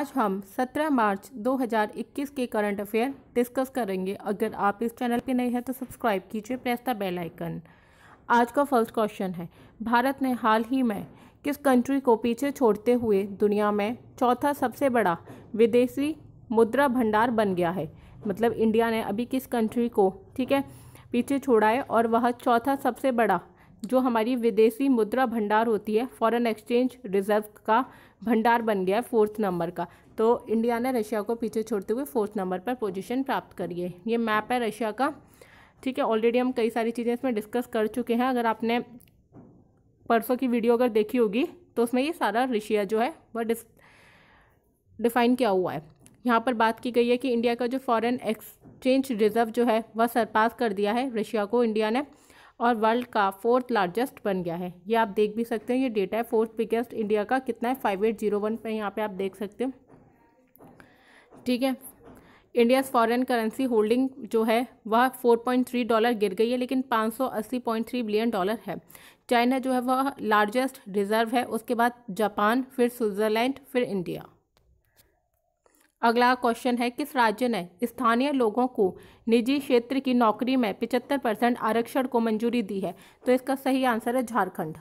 आज हम 17 मार्च 2021 के करंट अफेयर डिस्कस करेंगे अगर आप इस चैनल पर नए हैं तो सब्सक्राइब कीजिए प्रेस द बेल आइकन आज का फर्स्ट क्वेश्चन है भारत ने हाल ही में किस कंट्री को पीछे छोड़ते हुए दुनिया में चौथा सबसे बड़ा विदेशी मुद्रा भंडार बन गया है मतलब इंडिया ने अभी किस कंट्री को ठीक है पीछे छोड़ा है और वह चौथा सबसे बड़ा जो हमारी विदेशी मुद्रा भंडार होती है फॉरेन एक्सचेंज रिजर्व का भंडार बन गया है फोर्थ नंबर का तो इंडिया ने रशिया को पीछे छोड़ते हुए फोर्थ नंबर पर पोजीशन प्राप्त करी है ये मैप है रशिया का ठीक है ऑलरेडी हम कई सारी चीज़ें इसमें डिस्कस कर चुके हैं अगर आपने परसों की वीडियो अगर देखी होगी तो उसमें ये सारा रशिया जो है वह डिस डिफ़ाइन किया हुआ है यहाँ पर बात की गई है कि इंडिया का जो फॉरेन एक्सचेंज रिजर्व जो है वह सरपास कर दिया है रशिया को इंडिया ने और वर्ल्ड का फोर्थ लार्जेस्ट बन गया है ये आप देख भी सकते हैं ये डेटा है फोर्थ बिगेस्ट इंडिया का कितना है फाइव एट जीरो वन पर यहाँ पर आप देख सकते हो ठीक है इंडिया फॉरेन करेंसी होल्डिंग जो है वह 4.3 डॉलर गिर गई है लेकिन 580.3 बिलियन डॉलर है चाइना जो है वह लार्जेस्ट रिजर्व है उसके बाद जापान फिर स्विट्ज़रलैंड फिर इंडिया अगला क्वेश्चन है किस राज्य ने स्थानीय लोगों को निजी क्षेत्र की नौकरी में पिचहत्तर परसेंट आरक्षण को मंजूरी दी है तो इसका सही आंसर है Jharkhand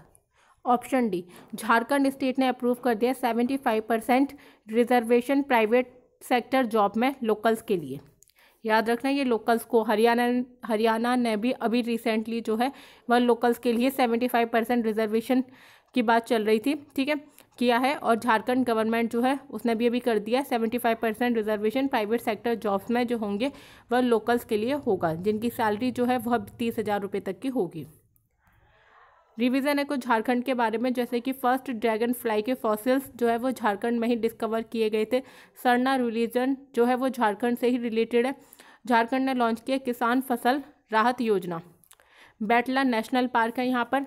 option D Jharkhand state ने अप्रूव कर दिया seventy five percent reservation private sector job में लोकल्स के लिए याद रखना ये लोकल्स को हरियाणा हरियाणा ने भी अभी रिसेंटली जो है वह लोकल्स के लिए फाइव परसेंट रिजर्वेशन की बात चल रही थी ठीक है किया है और झारखंड गवर्नमेंट जो है उसने भी अभी कर दिया seventy five percent reservation private sector jobs में जो होंगे वह लोकल्स के लिए होगा जिनकी सैलरी जो है वह तीस हज़ार रुपये तक की होगी रिवीजन है कुछ झारखंड के बारे में जैसे कि फर्स्ट ड्रैगन फ्लाई के फॉसिल्स जो है वो झारखंड में ही डिस्कवर किए गए थे सरना रिलीजन जो है वो झारखंड से ही रिलेटेड है झारखंड ने लॉन्च किया किसान फसल राहत योजना बैटला नेशनल पार्क है यहाँ पर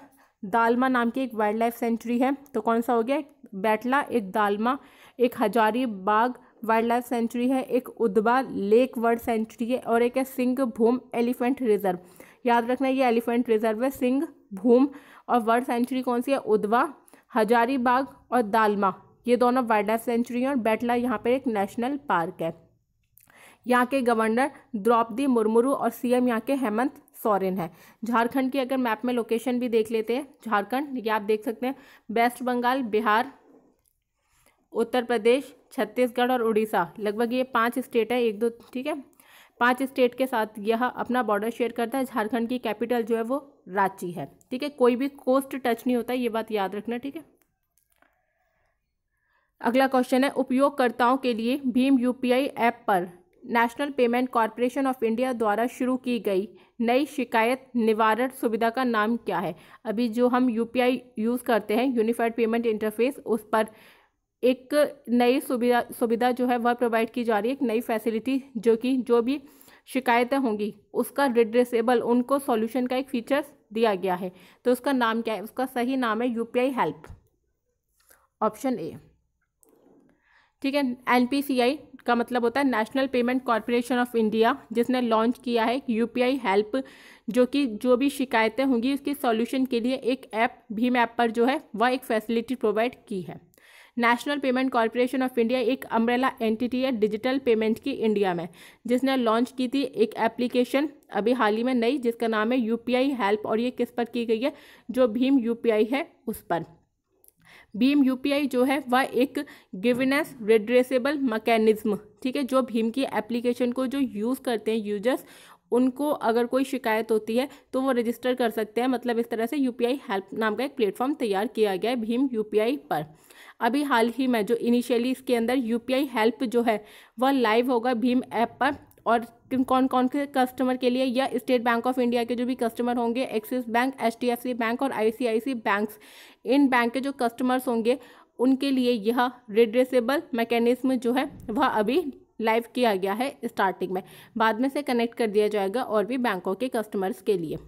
दालमा नाम की एक वाइल्ड लाइफ सेंचुरी है तो कौन सा हो गया बैटला एक दालमा एक Hazaribagh wildlife sanctuary है एक उदबा लेक वर्ड सेंचुरी है और एक है सिंह भूम एलिफेंट रिजर्व याद रखना ये एलिफेंट रिजर्व है सिंह भूम और वर्ड सेंचुरी कौन सी है उदवा बाग और दालमा ये दोनों वाइल्ड लाइफ सेंचुरी हैं और बैटला यहाँ पर एक नेशनल पार्क है यहाँ के गवर्नर द्रौपदी मुर्मू और सीएम यहाँ के हेमंत सोरेन है झारखंड की अगर मैप में लोकेशन भी देख लेते हैं झारखंड ये आप देख सकते हैं वेस्ट बंगाल बिहार उत्तर प्रदेश छत्तीसगढ़ और उड़ीसा लगभग ये पांच स्टेट है एक दो ठीक है पांच स्टेट के साथ यह अपना बॉर्डर शेयर करता है झारखंड की कैपिटल जो है वो रांची है ठीक है कोई भी कोस्ट टच नहीं होता ये बात याद रखना ठीक है अगला क्वेश्चन है उपयोगकर्ताओं के लिए भीम यूपीआई ऐप पर national payment corporation of India द्वारा शुरू की गई नई शिकायत निवारण सुविधा का नाम क्या है अभी जो हम यू यूज़ करते हैं यूनिफाइड पेमेंट इंटरफेस उस पर एक नई सुविधा सुविधा जो है वह प्रोवाइड की जा रही है एक नई फैसिलिटी जो कि जो भी शिकायतें होंगी उसका रिड्रेसेबल उनको सॉल्यूशन का एक फीचर्स दिया गया है तो उसका नाम क्या है उसका सही नाम है यू हेल्प ऑप्शन ए ठीक है एन पी सी आई का मतलब होता है national payment corporation of India जिसने लॉन्च किया है यूपीआई हेल्प जो कि जो भी शिकायतें होंगी उसके सॉल्यूशन के लिए एक ऐप भीम ऐप पर जो है वह एक फैसिलिटी प्रोवाइड की है national payment corporation of India एक अम्ब्रेला एंटिटी है डिजिटल पेमेंट की इंडिया में जिसने लॉन्च की थी एक एप्लीकेशन अभी हाल ही में नई जिसका नाम है यूपीआई हेल्प और ये किस पर की गई है जो भीम यूपीआई है उस पर भीम यूपीआई जो है वह एक गिवनेस रिड्रेसेबल मैकेनिज्म ठीक है जो भीम की एप्लीकेशन को जो यूज़ करते हैं यूजर्स उनको अगर कोई शिकायत होती है तो वो रजिस्टर कर सकते हैं मतलब इस तरह से यूपीआई हेल्प नाम का एक प्लेटफॉर्म तैयार किया गया है भीम यूपीआई पर अभी हाल ही में जो इनिशियली इसके अंदर यूपीआई हेल्प जो है वह लाइव होगा भीम ऐप पर और कौन कौन से कस्टमर के लिए या स्टेट बैंक ऑफ इंडिया के जो भी कस्टमर होंगे एक्सिस बैंक एच बैंक और आई बैंक्स इन बैंक के जो कस्टमर्स होंगे उनके लिए यह रिड्रेसेबल मैकेनिज्म जो है वह अभी लाइव किया गया है स्टार्टिंग में बाद में से कनेक्ट कर दिया जाएगा और भी बैंकों के कस्टमर्स के लिए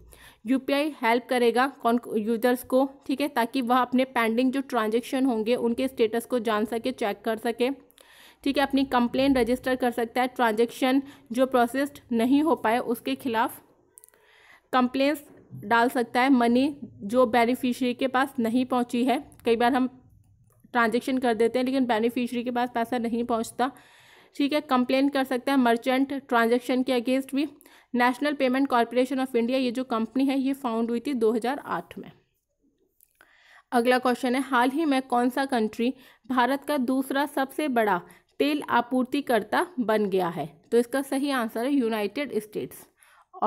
यूपीआई हेल्प करेगा कौन यूज़र्स को ठीक है ताकि वह अपने पेंडिंग जो ट्रांजेक्शन होंगे उनके स्टेटस को जान सके चेक कर सके ठीक है अपनी कंप्लेन रजिस्टर कर सकता है ट्रांजेक्शन जो प्रोसेस्ड नहीं हो पाए उसके खिलाफ कंप्लेन डाल सकता है मनी जो बेनिफिशरी के पास नहीं पहुंची है कई बार हम ट्रांजेक्शन कर देते हैं लेकिन बेनिफिशरी के पास पैसा नहीं पहुंचता ठीक है कंप्लेन कर सकता है मर्चेंट ट्रांजेक्शन के अगेंस्ट भी national payment corporation of India ये जो कंपनी है ये फाउंड हुई थी 2008 में अगला क्वेश्चन है हाल ही में कौन सा कंट्री भारत का दूसरा सबसे बड़ा तेल आपूर्तिकर्ता बन गया है तो इसका सही आंसर है यूनाइटेड स्टेट्स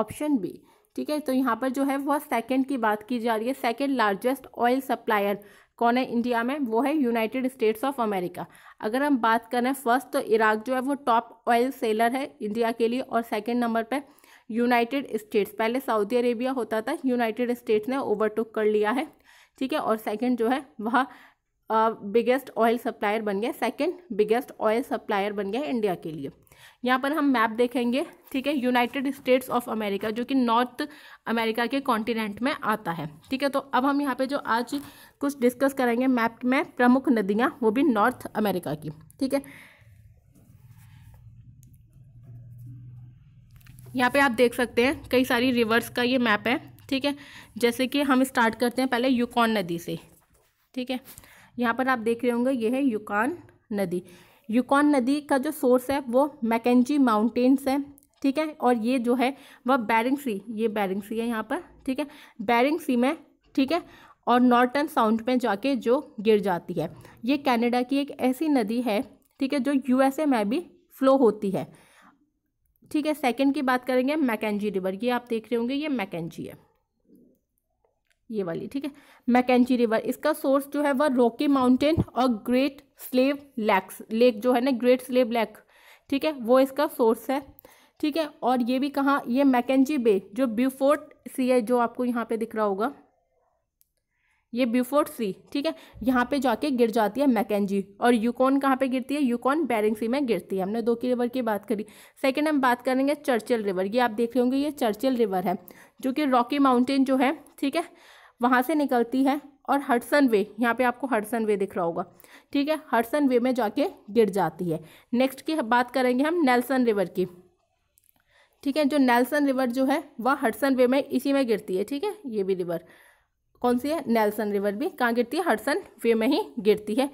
ऑप्शन बी ठीक है तो यहाँ पर जो है वह सेकंड की बात की जा रही है सेकंड लार्जेस्ट ऑयल सप्लायर कौन है इंडिया में वो है यूनाइटेड स्टेट्स ऑफ अमेरिका अगर हम बात करें फर्स्ट तो इराक जो है वो टॉप ऑयल सेलर है इंडिया के लिए और सेकेंड नंबर पर यूनाइटेड स्टेट्स पहले सऊदी अरेबिया होता था यूनाइटेड स्टेट्स ने ओवरटुक कर लिया है ठीक है और सेकेंड जो है वह बिगेस्ट ऑयल सप्लायर बन गया सेकंड बिगेस्ट ऑयल सप्लायर बन गया इंडिया के लिए यहाँ पर हम मैप देखेंगे ठीक है यूनाइटेड स्टेट्स ऑफ अमेरिका जो कि नॉर्थ अमेरिका के कॉन्टिनेंट में आता है ठीक है तो अब हम यहाँ पे जो आज कुछ डिस्कस करेंगे मैप में प्रमुख नदियाँ वो भी नॉर्थ अमेरिका की ठीक है यहाँ पे आप देख सकते हैं कई सारी रिवर्स का ये मैप है ठीक है जैसे कि हम स्टार्ट करते हैं पहले यूकॉन नदी से ठीक है यहाँ पर आप देख रहे होंगे ये है युकान नदी युकान नदी का जो सोर्स है वो मैकेजी माउंटेन्स है ठीक है और ये जो है वह बैरिंग सी ये बैरिंग सी है यहाँ पर ठीक है बैरिंग सी में ठीक है और नॉर्टन साउंड में जाके जो गिर जाती है ये कनाडा की एक ऐसी नदी है ठीक है जो यूएसए में भी फ्लो होती है ठीक है सेकंड की बात करेंगे मैकेजी रिवर ये आप देख रहे होंगे ये मैकेजी है ये वाली ठीक है मैकेंची रिवर इसका सोर्स जो है वह रॉकी माउंटेन और ग्रेट स्लेव लैक्स लेक जो है ना ग्रेट स्लेव लैक ठीक है वो इसका सोर्स है ठीक है और ये भी कहाँ ये मैकेंजी बे जो ब्यूफोर्ट सी है जो आपको यहाँ पे दिख रहा होगा ये ब्यूफोर्ट सी ठीक है यहाँ पे जाके गिर जाती है मैकेंजी और यूकॉन कहाँ पे गिरती है यूकॉन बैरिंग सी में गिरती है हमने दो की रिवर की बात करी सेकंड हम बात करेंगे चर्चिल रिवर ये आप देख रहे होंगे ये चर्चिल रिवर है जो कि रॉकी माउंटेन जो है ठीक है वहाँ से निकलती है और हडसन वे यहाँ पे आपको हडसन वे दिख रहा होगा ठीक है हडसन वे में जाके गिर जाती है नेक्स्ट की बात करेंगे हम नेल्सन रिवर की ठीक है जो नेल्सन रिवर जो है वह हडसन वे में इसी में गिरती है ठीक है ये भी रिवर कौन सी है नेल्सन रिवर भी कहाँ गिरती है हडसन वे में ही गिरती है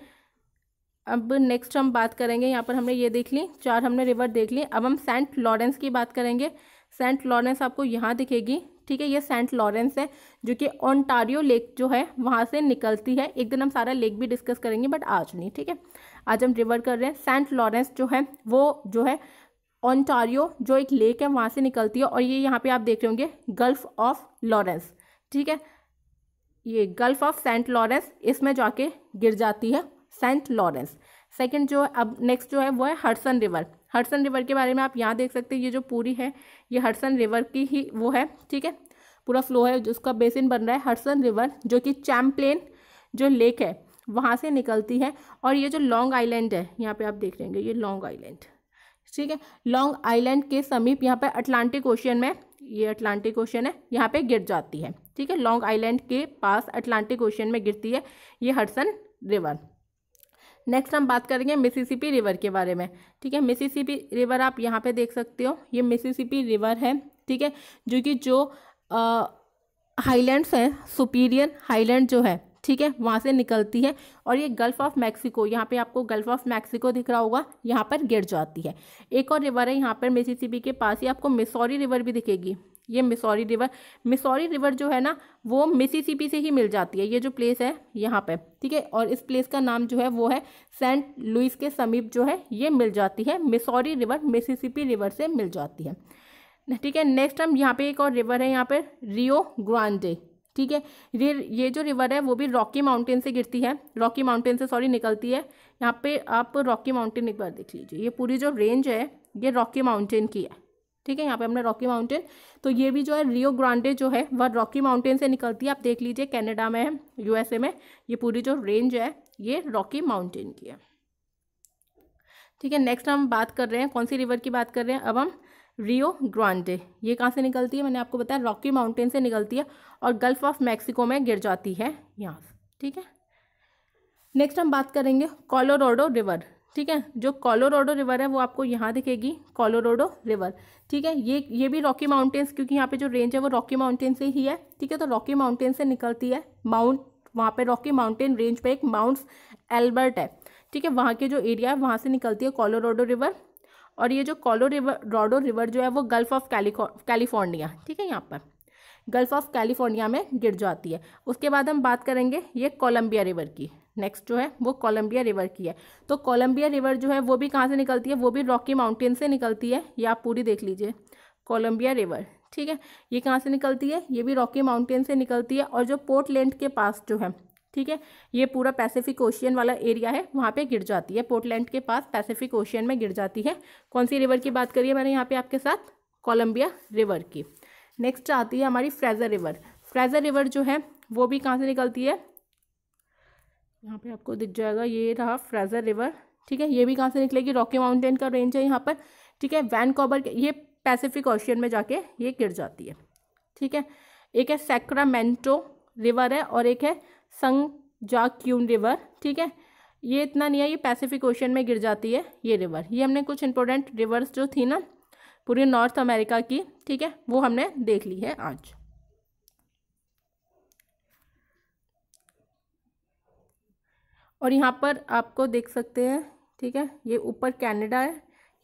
अब नेक्स्ट हम बात करेंगे यहाँ पर हमने ये देख ली चार हमने रिवर देख ली अब हम सेंट लॉरेंस की बात करेंगे सेंट लॉरेंस आपको यहाँ दिखेगी ठीक है ये सेंट लॉरेंस है जो कि ओंटारियो लेक जो है वहाँ से निकलती है एक दिन हम सारा लेक भी डिस्कस करेंगे बट आज नहीं ठीक है आज हम रिवर कर रहे हैं सेंट लॉरेंस जो है वो जो है ओंटारियो जो एक लेक है वहाँ से निकलती है और ये यहाँ पे आप देख रहे होंगे गल्फ ऑफ लॉरेंस ठीक है ये गल्फ ऑफ सेंट लॉरेंस इसमें जाके गिर जाती है सेंट लॉरेंस सेकेंड जो है अब नेक्स्ट जो है वो है हडसन रिवर हडसन रिवर के बारे में आप यहाँ देख सकते हैं ये जो पूरी है ये हडसन रिवर की ही वो है ठीक है पूरा फ्लो है जिसका बेसिन बन रहा है हडसन रिवर जो कि चैम्पलेन जो लेक है वहाँ से निकलती है और ये जो लॉन्ग आइलैंड है यहाँ पे आप देख लेंगे ये लॉन्ग आइलैंड ठीक है लॉन्ग आइलैंड के समीप यहाँ पे अटलांटिक ओशन में ये अटलांटिक ओशन है यहाँ पे गिर जाती है ठीक है लॉन्ग आइलैंड के पास अटलांटिक ओशन में गिरती है ये हडसन रिवर नेक्स्ट हम बात करेंगे मिसिसिपी रिवर के बारे में ठीक है मिसिसिपी रिवर आप यहाँ पे देख सकते हो ये मिसिसिपी रिवर है ठीक है जो कि जो हाईलैंड्स हैं सुपीरियर हाईलैंड जो है ठीक है वहाँ से निकलती है और ये गल्फ ऑफ मैक्सिको यहाँ पे आपको गल्फ ऑफ मैक्सिको दिख रहा होगा यहाँ पर गिर जाती है एक और रिवर है यहाँ पर मिसिसिपी के पास ही आपको मिसौरी रिवर भी दिखेगी ये मिसौरी रिवर मिसौरी रिवर जो है ना वो मिसिसिपी से ही मिल जाती है ये जो प्लेस है यहाँ पे ठीक है और इस प्लेस का नाम जो है वो है सेंट लुइस के समीप जो है ये मिल जाती है मिसौरी रिवर मिसिसिपी रिवर से मिल जाती है ठीक है नेक्स्ट हम यहाँ पे एक और रिवर है यहाँ पे रियो ग्रांडे ठीक है ये ये जो रिवर है वो भी रॉकी माउंटेन से गिरती है रॉकी माउंटेन से सॉरी निकलती है यहाँ पे आप रॉकी माउंटेन एक बार देख लीजिए ये पूरी जो रेंज है ये रॉकी माउंटेन की है ठीक है यहाँ पे हमने रॉकी माउंटेन तो ये भी जो है रियो ग्रांडे जो है वह रॉकी माउंटेन से निकलती है आप देख लीजिए कनाडा में है यूएसए में ये पूरी जो रेंज है ये रॉकी माउंटेन की है ठीक है नेक्स्ट हम बात कर रहे हैं कौन सी रिवर की बात कर रहे हैं अब हम रियो ग्रांडे ये कहाँ से निकलती है मैंने आपको बताया रॉकी माउंटेन से निकलती है और गल्फ ऑफ मैक्सिको में गिर जाती है यहाँ से ठीक है नेक्स्ट हम बात करेंगे कॉलोराडो रिवर ठीक है जो कॉलोराडो रिवर है वो आपको यहाँ दिखेगी कॉलोराडो रिवर ठीक है ये ये भी रॉकी माउंटेन्स क्योंकि यहाँ पे जो रेंज है वो रॉकी माउंटेन से ही है ठीक है तो रॉकी माउंटेन से निकलती है माउंट वहाँ पे रॉकी माउंटेन रेंज पे एक माउंट एल्बर्ट है ठीक है वहाँ के जो एरिया है वहाँ से निकलती है कॉलोराडो रिवर और ये जो कॉलो रिवर रॉडो रिवर जो है वो गल्फ ऑफ कैलिफोर्निया ठीक है यहाँ पर गल्फ ऑफ कैलिफोर्निया में गिर जाती है उसके बाद हम बात करेंगे ये कोलम्बिया रिवर की नेक्स्ट जो है वो कोलंबिया रिवर की है तो कोलंबिया रिवर जो है वो भी कहाँ से निकलती है वो भी रॉकी माउंटेन से निकलती है ये आप पूरी देख लीजिए कोलंबिया रिवर ठीक है ये कहाँ से निकलती है ये भी रॉकी माउंटेन से निकलती है और जो पोर्टलैंड के पास जो है ठीक है ये पूरा पैसिफिक ओशियन वाला एरिया है वहाँ पे गिर जाती है पोर्टलैंड के पास पैसिफिक ओशियन में गिर जाती है कौन सी रिवर की बात करिए मैंने यहाँ पे आपके साथ कोलंबिया रिवर की नेक्स्ट आती है हमारी फ्रेजर रिवर फ्रेजर रिवर जो है वो भी कहाँ से निकलती है यहाँ पे आपको दिख जाएगा ये रहा फ्रेजर रिवर ठीक है ये भी कहाँ से निकलेगी रॉकी माउंटेन का रेंज है यहाँ पर ठीक है वैन कॉबर ये पैसिफिक ओशियन में जाके ये गिर जाती है ठीक है एक है सैक्रामेंटो रिवर है और एक है संग जाक्यून रिवर ठीक है ये इतना नहीं है ये पैसिफिक ओशियन में गिर जाती है ये रिवर ये हमने कुछ इंपॉर्टेंट रिवर्स जो थी ना पूरी नॉर्थ अमेरिका की ठीक है वो हमने देख ली है आज और यहाँ पर आपको देख सकते हैं ठीक है ये ऊपर कैनेडा है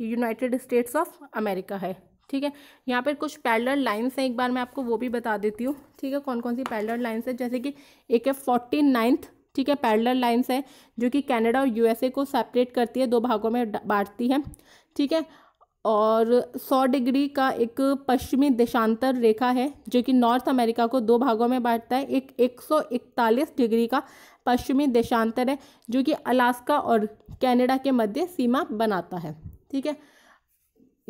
ये यूनाइटेड स्टेट्स ऑफ अमेरिका है ठीक है यहाँ पर कुछ पैरलर लाइन्स हैं एक बार मैं आपको वो भी बता देती हूँ ठीक है कौन कौन सी पैलर लाइन्स हैं जैसे कि एक है फोर्टी नाइन्थ ठीक है पैरलर लाइन्स है जो कि कैनेडा और यूएसए को सेपरेट करती है दो भागों में बांटती है ठीक है और सौ डिग्री का एक पश्चिमी देशांतर रेखा है जो कि नॉर्थ अमेरिका को दो भागों में बांटता है एक एक डिग्री का पश्चिमी देशांतर है जो कि अलास्का और कैनेडा के मध्य सीमा बनाता है ठीक है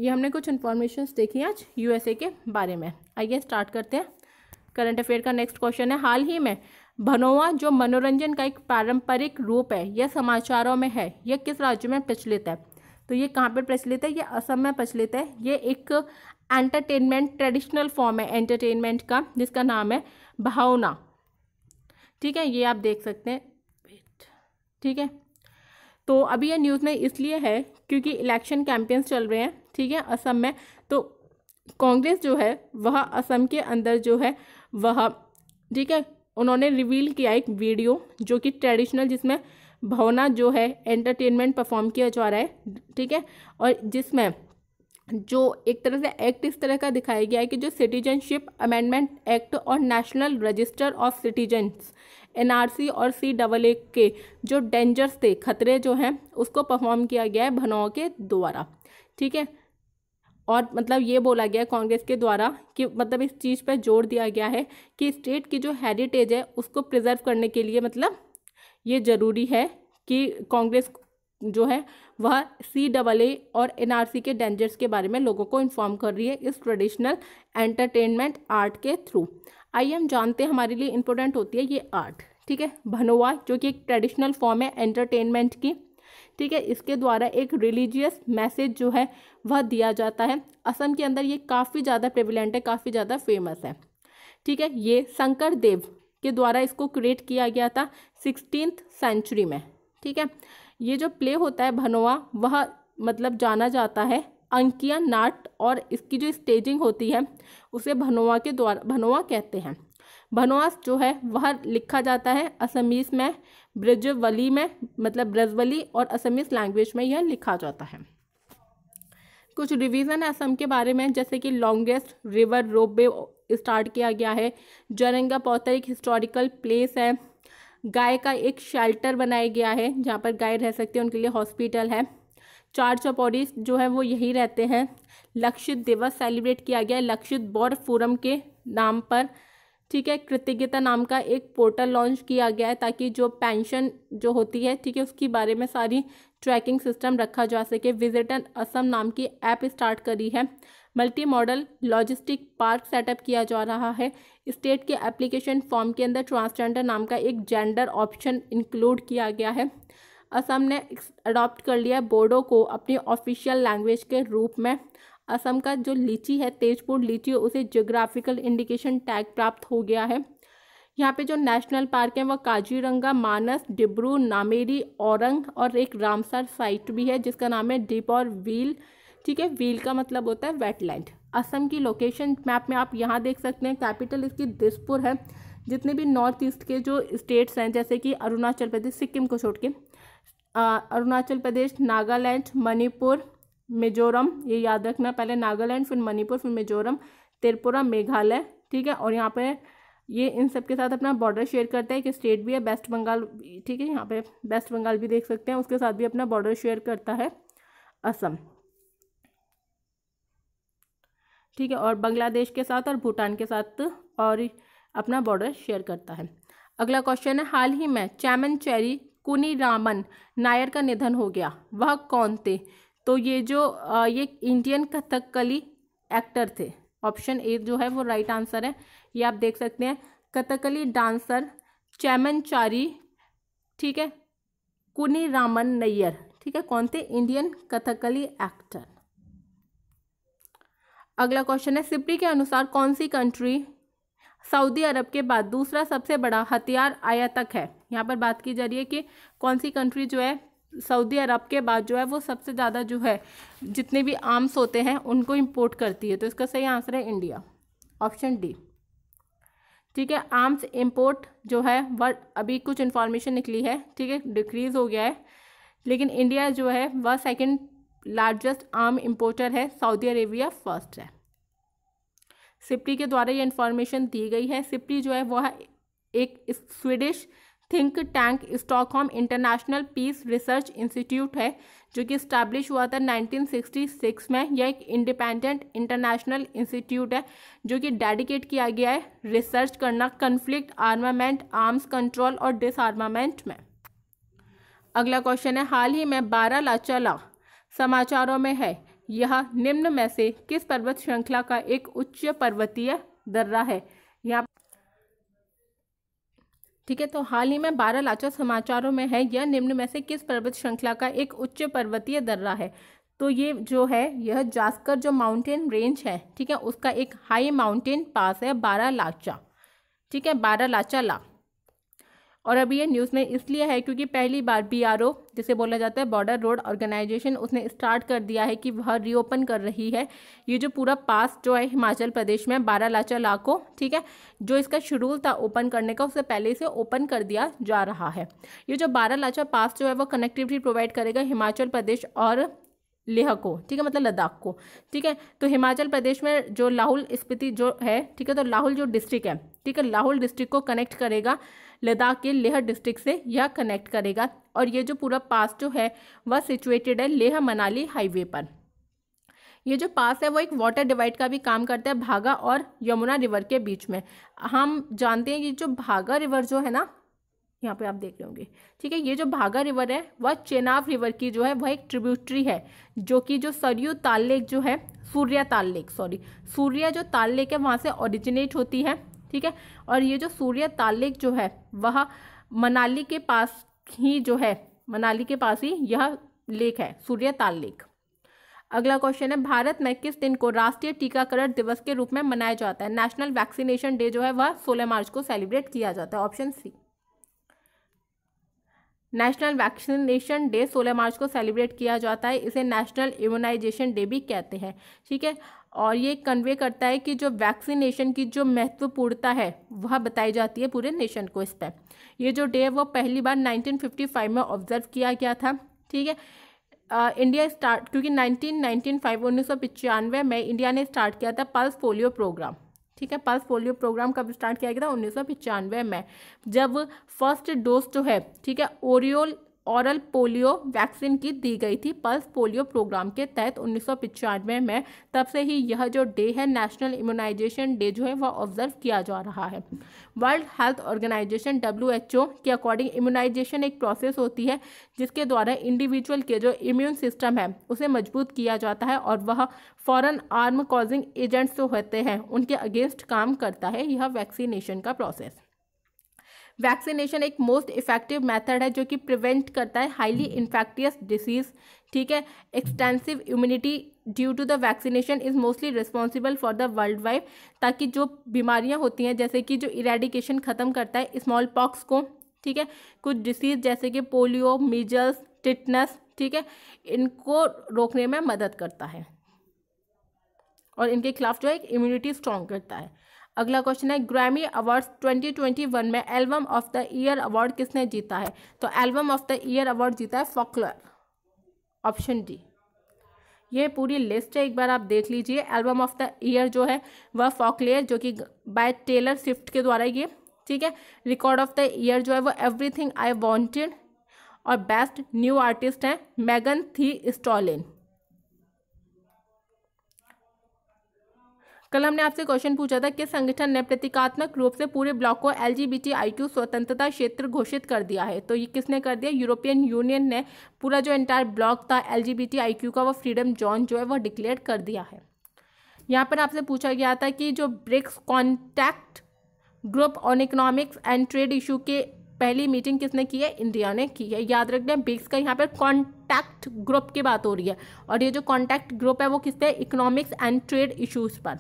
ये हमने कुछ इन्फॉर्मेशन देखी आज यूएसए के बारे में आइए स्टार्ट करते हैं करंट अफेयर का नेक्स्ट क्वेश्चन है हाल ही में भनोआ जो मनोरंजन का एक पारंपरिक रूप है यह समाचारों में है यह किस राज्य में प्रचलित है तो ये कहाँ पर प्रचलित है ये असम में प्रचलित है ये एक एंटरटेनमेंट ट्रेडिशनल फॉर्म है एंटरटेनमेंट का जिसका नाम है भावना ठीक है ये आप देख सकते हैं वेट ठीक है तो अभी ये न्यूज़ में इसलिए है क्योंकि इलेक्शन कैंपेन्स चल रहे हैं ठीक है असम में तो कांग्रेस जो है वह असम के अंदर जो है वह ठीक है उन्होंने रिवील किया एक वीडियो जो कि ट्रेडिशनल जिसमें भावना जो है एंटरटेनमेंट परफॉर्म किया जा रहा है ठीक है और जिसमें जो एक तरह से एक्ट इस तरह का दिखाया गया है कि जो सिटीजनशिप अमेंडमेंट एक्ट और national register of citizens NRC और सी डबल ए के जो डेंजर्स थे खतरे जो हैं उसको परफॉर्म किया गया है भनौ के द्वारा ठीक है और मतलब ये बोला गया कांग्रेस के द्वारा कि मतलब इस चीज़ पर जोर दिया गया है कि स्टेट की जो हेरिटेज है उसको प्रिजर्व करने के लिए मतलब ये ज़रूरी है कि कांग्रेस जो है वह सी डबल ए और एनआरसी के डेंजर्स के बारे में लोगों को इन्फॉर्म कर रही है इस ट्रेडिशनल एंटरटेनमेंट आर्ट के थ्रू आइए हम जानते हैं हमारे लिए इंपॉर्टेंट होती है ये आर्ट ठीक है भनोवा जो कि एक ट्रेडिशनल फॉर्म है एंटरटेनमेंट की ठीक है इसके द्वारा एक रिलीजियस मैसेज जो है वह दिया जाता है असम के अंदर ये काफ़ी ज़्यादा प्रेविलेंट है काफ़ी ज़्यादा फेमस है ठीक है ये शंकर देव के द्वारा इसको क्रिएट किया गया था सिक्सटीन सेंचुरी में ठीक है ये जो प्ले होता है भनोआ वह मतलब जाना जाता है अंकिया नाट और इसकी जो स्टेजिंग होती है उसे भनोआ के द्वारा भनोआ कहते हैं भनोआस जो है वह लिखा जाता है असमीस में ब्रजवली में मतलब ब्रजवली और असमीस लैंग्वेज में यह लिखा जाता है कुछ रिवीजन है असम के बारे में जैसे कि लॉन्गेस्ट रिवर रोपवे स्टार्ट किया गया है जरंगा एक हिस्टोरिकल प्लेस है गाय का एक शेल्टर बनाया गया है जहाँ पर गाय रह सकती है उनके लिए हॉस्पिटल है चार चौपौरिस जो है वो यही रहते हैं लक्षित दिवस सेलिब्रेट किया गया लक्षित बौर फोरम के नाम पर ठीक है कृतज्ञता नाम का एक पोर्टल लॉन्च किया गया है ताकि जो पेंशन जो होती है ठीक है उसके बारे में सारी ट्रैकिंग सिस्टम रखा जा सके विजिटर असम नाम की ऐप स्टार्ट करी है multi modal logistic park setup किया जा रहा है स्टेट के एप्लीकेशन फॉर्म के अंदर ट्रांसजेंडर नाम का एक जेंडर ऑप्शन इंक्लूड किया गया है असम ने अडॉप्ट कर लिया बोडो को अपनी ऑफिशियल लैंग्वेज के रूप में असम का जो लीची है तेजपुर लीची उसे जोग्राफिकल इंडिकेशन टैग प्राप्त हो गया है यहाँ पे जो नेशनल पार्क है वह काजीरंगा मानस डिब्रू नामेरी औरंग और एक रामसर साइट भी है जिसका नाम है डिप और व्हील ठीक है व्हील का मतलब होता है वेटलैंड असम की लोकेशन मैप में आप यहाँ देख सकते हैं कैपिटल इसकी दिसपुर है जितने भी नॉर्थ ईस्ट के जो स्टेट्स हैं जैसे कि अरुणाचल प्रदेश सिक्किम को छोड़ के अरुणाचल प्रदेश नागालैंड मणिपुर मिजोरम ये याद रखना पहले नागालैंड फिर मणिपुर फिर मिजोरम त्रिपुरा मेघालय ठीक है और यहाँ पे ये इन सब के साथ अपना बॉर्डर शेयर करता है कि स्टेट भी है वेस्ट बंगाल ठीक है यहाँ पे वेस्ट बंगाल भी देख सकते हैं उसके साथ भी अपना बॉर्डर शेयर करता है असम ठीक है और बांग्लादेश के साथ और भूटान के साथ और अपना बॉर्डर शेयर करता है अगला क्वेश्चन है हाल ही में चैमन चेरी कुनी रामन नायर का निधन हो गया वह कौन थे तो ये जो ये इंडियन कथकली एक्टर थे ऑप्शन ए जो है वो राइट आंसर है ये आप देख सकते हैं कथकली डांसर चैमन चारी ठीक है कुनी रामन नैयर ठीक है कौन थे इंडियन कथकली एक्टर अगला क्वेश्चन है सिप्री के अनुसार कौन सी कंट्री सऊदी अरब के बाद दूसरा सबसे बड़ा हथियार आयातक है यहाँ पर बात की जा रही है कि कौन सी कंट्री जो है सऊदी अरब के बाद जो है वो सबसे ज़्यादा जो है जितने भी आर्म्स होते हैं उनको इम्पोर्ट करती है तो इसका सही आंसर है इंडिया ऑप्शन डी ठीक है आर्म्स इम्पोर्ट जो है वह अभी कुछ इन्फॉर्मेशन निकली है ठीक है डिक्रीज़ हो गया है लेकिन इंडिया जो है वह सेकेंड लार्जेस्ट आर्म इम्पोर्टर है सऊदी अरेबिया फर्स्ट है सिप्टी के द्वारा ये इन्फॉर्मेशन दी गई है सिप्टी जो है वह एक Swedish think tank Stockholm International Peace Research Institute है जो कि स्टैब्लिश हुआ था 1966 में यह एक इंडिपेंडेंट इंटरनेशनल इंस्टीट्यूट है जो कि डेडिकेट किया गया है रिसर्च करना कन्फ्लिक्ट आर्मामेंट आर्म्स कंट्रोल और डिसआर्मामेंट में अगला क्वेश्चन है हाल ही में बारह लाचला समाचारों में है यह निम्न में से किस पर्वत श्रृंखला का एक उच्च पर्वतीय दर्रा है यहाँ ठीक है तो हाल ही में बारह लाचा समाचारों में है यह निम्न में से किस पर्वत श्रृंखला का एक उच्च पर्वतीय दर्रा है तो ये जो है यह जास्कर जो माउंटेन रेंज है ठीक है उसका एक हाई माउंटेन पास है बारह लाचा ठीक है बारह लाचा ला और अभी ये न्यूज़ में इसलिए है क्योंकि पहली बार बी जिसे बोला जाता है बॉर्डर रोड ऑर्गेनाइजेशन उसने स्टार्ट कर दिया है कि वह रीओपन कर रही है ये जो पूरा पास जो है हिमाचल प्रदेश में बारह लाचा लाखों ठीक है जो इसका शेड्यूल था ओपन करने का उससे पहले से ओपन कर दिया जा रहा है ये जो बारह लाचा पास जो है वो कनेक्टिविटी प्रोवाइड करेगा हिमाचल प्रदेश और लेह को ठीक है मतलब लद्दाख को ठीक है तो हिमाचल प्रदेश में जो लाहौल स्पीति जो है ठीक है तो लाहौल जो डिस्ट्रिक्ट है ठीक है लाहौल डिस्ट्रिक्ट को कनेक्ट करेगा लद्दाख के लेह डिस्ट्रिक्ट से यह कनेक्ट करेगा और ये जो पूरा पास जो है वह सिचुएटेड है लेह मनाली हाईवे पर ये जो पास है वो एक वाटर डिवाइड का भी काम करता है भागा और यमुना रिवर के बीच में हम जानते हैं कि जो भागा रिवर जो है ना यहाँ पे आप देख रहे होंगे ठीक है ये जो भागा रिवर है वह चेनाब रिवर की जो है वह एक ट्रिब्यूटरी है जो कि जो सरयू ताल लेक जो है सूर्या ताल लेक सॉरी सूर्या जो ताल लेक है वहाँ से ओरिजिनेट होती है ठीक है और ये जो सूर्या ताल लेक जो है वह मनाली के पास ही जो है मनाली के पास ही यह लेक है सूर्या ताल लेक अगला क्वेश्चन है भारत में किस दिन को राष्ट्रीय टीकाकरण दिवस के रूप में मनाया जाता है नेशनल वैक्सीनेशन डे जो है वह सोलह मार्च को सेलिब्रेट किया जाता है option C national vaccination day 16 March को सेलिब्रेट किया जाता है इसे नेशनल इम्यूनाइजेशन डे भी कहते हैं ठीक है और ये कन्वे करता है कि जो वैक्सीनेशन की जो महत्वपूर्णता है वह बताई जाती है पूरे नेशन को इस पर यह जो डे है वो पहली बार 1955 में ऑब्जर्व किया गया था ठीक है इंडिया स्टार्ट क्योंकि नाइनटीन नाइनटीन फाइव उन्नीस सौ पचानवे में इंडिया ने स्टार्ट किया था पल्स पोलियो प्रोग्राम ठीक है पल्स पोलियो प्रोग्राम कब स्टार्ट किया गया था उन्नीस में जब फर्स्ट डोज जो है ठीक है ओरियोल औरल पोलियो वैक्सीन की दी गई थी पल्स पोलियो प्रोग्राम के तहत उन्नीस में तब से ही यह जो डे है नेशनल इम्यूनाइजेशन डे जो है वह ऑब्जर्व किया जा रहा है वर्ल्ड हेल्थ ऑर्गेनाइजेशन डब्ल्यू के अकॉर्डिंग इम्यूनाइजेशन एक प्रोसेस होती है जिसके द्वारा इंडिविजुअल के जो इम्यून सिस्टम है उसे मजबूत किया जाता है और वह फॉरन आर्म कॉजिंग एजेंट्स जो होते हैं उनके अगेंस्ट काम करता है यह वैक्सीनेशन का प्रोसेस वैक्सीनेशन एक मोस्ट इफेक्टिव मेथड है जो कि प्रिवेंट करता है हाईली इन्फेक्टियस डिसीज ठीक है extensive immunity due to the vaccination is mostly responsible for the worldwide ताकि जो बीमारियां होती हैं जैसे कि जो इरेडिकेशन ख़त्म करता है स्मॉल पॉक्स को ठीक है कुछ डिसीज जैसे कि पोलियो मीजल्स टिटनस ठीक है इनको रोकने में मदद करता है और इनके खिलाफ जो है इम्यूनिटी स्ट्रॉन्ग करता है अगला क्वेश्चन है ग्रैमी अवार्ड्स 2021 में album of the year award किसने जीता है तो album of the year award जीता है फॉकलर ऑप्शन डी ये पूरी लिस्ट है एक बार आप देख लीजिए एल्बम ऑफ द ईयर जो है वह फॉकलेयर जो कि बाय टेलर स्विफ्ट के द्वारा ये ठीक है रिकॉर्ड ऑफ द ईयर जो है वो एवरीथिंग आई वांटेड और बेस्ट न्यू आर्टिस्ट हैं मैगन थी स्टॉलिन कल हमने आपसे क्वेश्चन पूछा था कि संगठन ने प्रतीकात्मक रूप से पूरे ब्लॉक को एल स्वतंत्रता क्षेत्र घोषित कर दिया है तो ये किसने कर दिया यूरोपियन यूनियन ने पूरा जो एंटायर ब्लॉक था एल का वो फ्रीडम जोन जो है वो डिक्लेयर कर दिया है यहाँ पर आपसे पूछा गया था कि जो BRICS contact group on economics and trade issue के पहली मीटिंग किसने की है इंडिया ने की है याद रखना ब्रिक्स का यहाँ पर कॉन्टैक्ट ग्रुप की बात हो रही है और ये जो कॉन्टैक्ट ग्रुप है वो किसने इकोनॉमिक्स एंड ट्रेड इशूज़ पर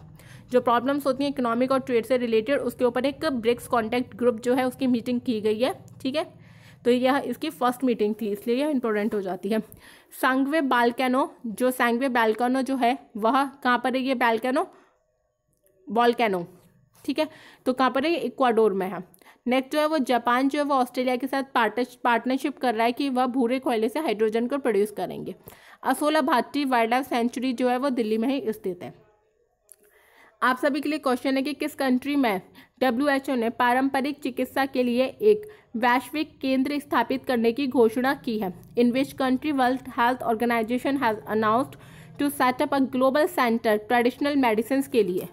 जो प्रॉब्लम्स होती हैं इकोनॉमिक और ट्रेड से रिलेटेड उसके ऊपर एक ब्रिक्स कॉन्टैक्ट ग्रुप जो है उसकी मीटिंग की गई है ठीक है तो यह इसकी फर्स्ट मीटिंग थी इसलिए यह इंपॉर्टेंट हो जाती है सांगवे बालकैनो जो सांगवे बालकैनो जो है वह कहाँ पर है ये बालकैनो बॉलकैनो ठीक है तो कहाँ पर है ये इक्वाडोर में है नेक्स्ट जो है वो जापान जो है वो ऑस्ट्रेलिया के साथ पार्टनरशिप कर रहा है कि वह भूरे कोयले से हाइड्रोजन को प्रोड्यूस करेंगे Asola Bhatti wildlife sanctuary जो है वो दिल्ली में ही स्थित है आप सभी के लिए क्वेश्चन है कि किस कंट्री में डब्ल्यूएचओ ने पारंपरिक चिकित्सा के लिए एक वैश्विक केंद्र स्थापित करने की घोषणा की है in which country World Health Organization has announced to setup a global centre traditional medicine के लिए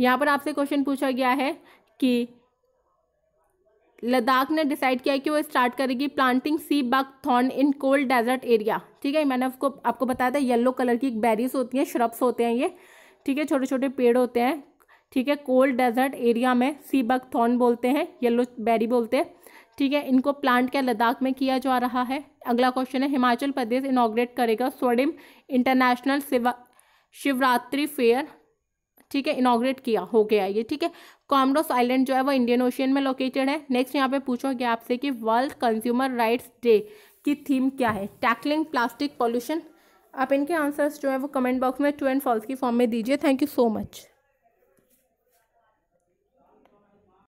यहाँ पर आपसे क्वेश्चन पूछा गया है कि लद्दाख ने डिसाइड किया है कि वो स्टार्ट करेगी planting sea buckthorn in cold desert area ठीक है मैंने उसको आपको बताया था येलो कलर की बेरीज होती हैं श्रब्स होते हैं ये ठीक है छोटे छोटे पेड़ होते हैं ठीक है कोल्ड डेजर्ट एरिया में सी थॉर्न बोलते हैं येलो बेरी बोलते हैं ठीक है इनको प्लांट क्या लद्दाख में किया जा रहा है अगला क्वेश्चन है हिमाचल प्रदेश इनाग्रेट करेगा स्वर्णिम इंटरनेशनल शिवरात्रि फेयर ठीक है इनाग्रेट किया हो गया ये ठीक है कॉमडोस आइलैंड जो है वो इंडियन ओशियन में लोकेटेड है नेक्स्ट यहाँ पे पूछा गया आपसे कि वर्ल्ड कंज्यूमर राइट्स डे की थीम क्या है टैकलिंग प्लास्टिक पॉल्यूशन आप इनके आंसर्स जो है वो कमेंट बॉक्स में ट्रू एंड फॉल्स की फॉर्म में दीजिए थैंक यू सो मच